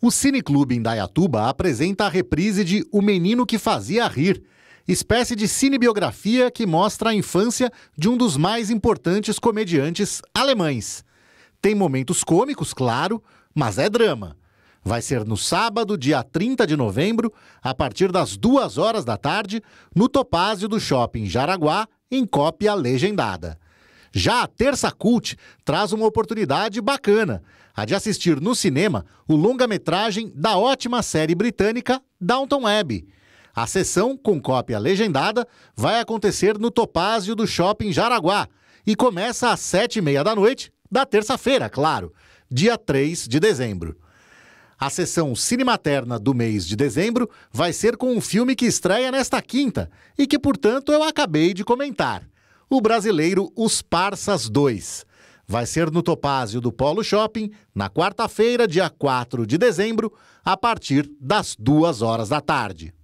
O Cineclube em Dayatuba apresenta a reprise de O Menino que Fazia Rir, espécie de cinebiografia que mostra a infância de um dos mais importantes comediantes alemães. Tem momentos cômicos, claro, mas é drama. Vai ser no sábado, dia 30 de novembro, a partir das duas horas da tarde, no Topázio do Shopping Jaraguá, em cópia legendada. Já a Terça Cult traz uma oportunidade bacana, a de assistir no cinema o longa-metragem da ótima série britânica Downton Abbey. A sessão, com cópia legendada, vai acontecer no Topázio do Shopping Jaraguá e começa às sete e meia da noite da terça-feira, claro, dia 3 de dezembro. A sessão Cinematerna do mês de dezembro vai ser com um filme que estreia nesta quinta e que, portanto, eu acabei de comentar o brasileiro Os Parsas 2. Vai ser no Topázio do Polo Shopping, na quarta-feira, dia 4 de dezembro, a partir das 2 horas da tarde.